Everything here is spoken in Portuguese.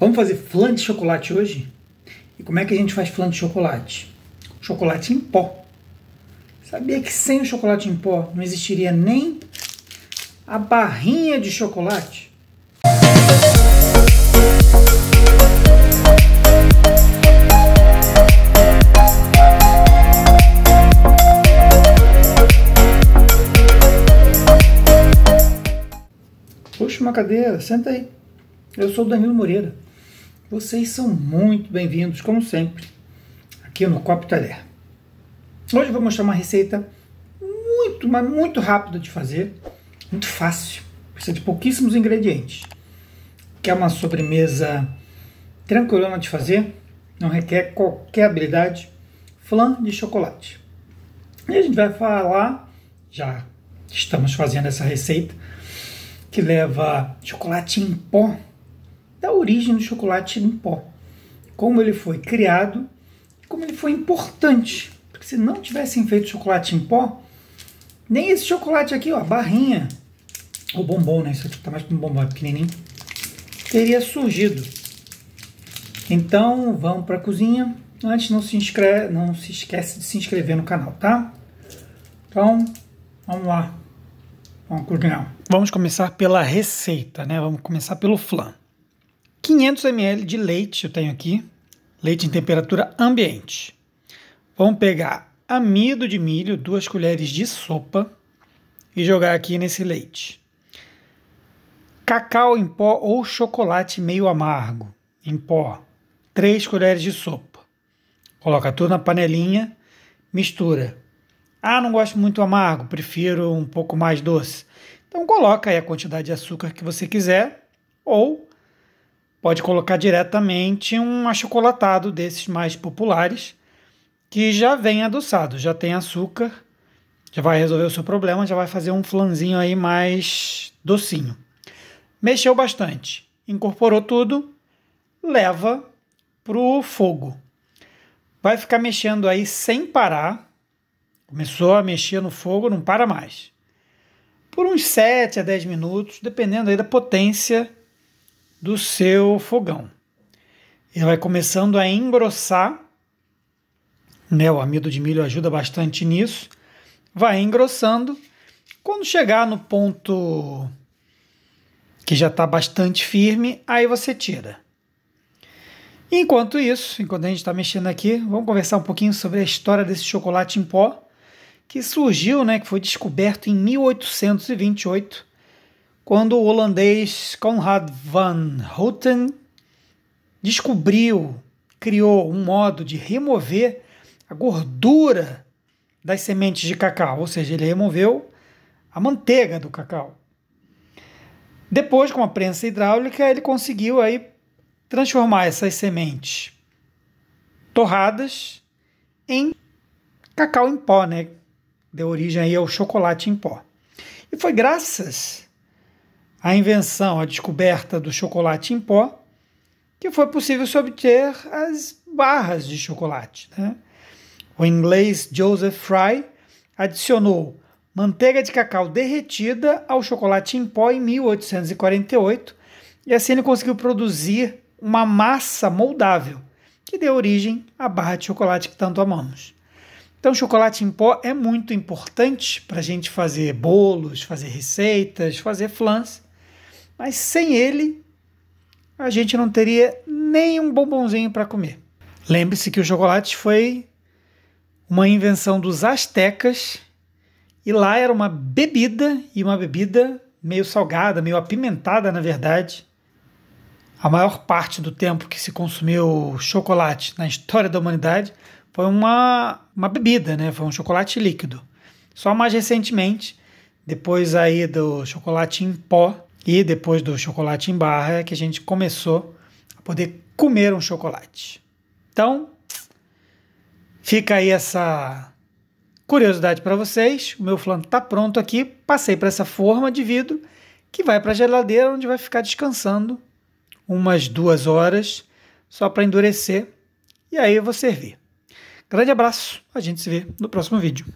Vamos fazer flan de chocolate hoje? E como é que a gente faz flan de chocolate? Chocolate em pó. Sabia que sem o chocolate em pó não existiria nem a barrinha de chocolate? Puxa uma cadeira, senta aí. Eu sou o Danilo Moreira. Vocês são muito bem-vindos, como sempre, aqui no Coptalé. Hoje eu vou mostrar uma receita muito, mas muito rápida de fazer, muito fácil, precisa de pouquíssimos ingredientes, que é uma sobremesa tranquila de fazer, não requer qualquer habilidade, flan de chocolate. E a gente vai falar, já estamos fazendo essa receita, que leva chocolate em pó, da origem do chocolate em pó, como ele foi criado e como ele foi importante. Porque se não tivessem feito chocolate em pó, nem esse chocolate aqui, ó, a barrinha, o bombom, né? Isso aqui tá mais para um bombom, é pequenininho, teria surgido. Então, vamos para a cozinha. Antes, não se, inscreve, não se esquece de se inscrever no canal, tá? Então, vamos lá. Vamos cozinhar. Vamos começar pela receita, né? Vamos começar pelo flan. 500 ml de leite eu tenho aqui, leite em temperatura ambiente. Vamos pegar amido de milho, duas colheres de sopa e jogar aqui nesse leite. Cacau em pó ou chocolate meio amargo em pó, três colheres de sopa. Coloca tudo na panelinha, mistura. Ah, não gosto muito amargo, prefiro um pouco mais doce. Então coloca aí a quantidade de açúcar que você quiser ou pode colocar diretamente um achocolatado desses mais populares, que já vem adoçado, já tem açúcar, já vai resolver o seu problema, já vai fazer um flanzinho aí mais docinho. Mexeu bastante, incorporou tudo, leva pro fogo. Vai ficar mexendo aí sem parar. Começou a mexer no fogo, não para mais. Por uns 7 a 10 minutos, dependendo aí da potência do seu fogão. Ele vai começando a engrossar, né? O amido de milho ajuda bastante nisso. Vai engrossando. Quando chegar no ponto que já está bastante firme, aí você tira. Enquanto isso, enquanto a gente está mexendo aqui, vamos conversar um pouquinho sobre a história desse chocolate em pó que surgiu, né, que foi descoberto em 1828 quando o holandês Conrad van Houten descobriu, criou um modo de remover a gordura das sementes de cacau, ou seja, ele removeu a manteiga do cacau. Depois, com a prensa hidráulica, ele conseguiu aí transformar essas sementes torradas em cacau em pó, né? Deu origem aí ao chocolate em pó. E foi graças a invenção, a descoberta do chocolate em pó, que foi possível se obter as barras de chocolate. Né? O inglês Joseph Fry adicionou manteiga de cacau derretida ao chocolate em pó em 1848 e assim ele conseguiu produzir uma massa moldável que deu origem à barra de chocolate que tanto amamos. Então, chocolate em pó é muito importante para a gente fazer bolos, fazer receitas, fazer flans, mas sem ele a gente não teria nem um bombonzinho para comer. Lembre-se que o chocolate foi uma invenção dos astecas e lá era uma bebida e uma bebida meio salgada, meio apimentada, na verdade. A maior parte do tempo que se consumiu chocolate na história da humanidade foi uma, uma bebida, né? Foi um chocolate líquido. Só mais recentemente, depois aí do chocolate em pó, e depois do chocolate em barra é que a gente começou a poder comer um chocolate. Então, fica aí essa curiosidade para vocês. O meu flanco está pronto aqui. Passei para essa forma de vidro que vai para a geladeira, onde vai ficar descansando umas duas horas só para endurecer. E aí eu vou servir. Grande abraço, a gente se vê no próximo vídeo.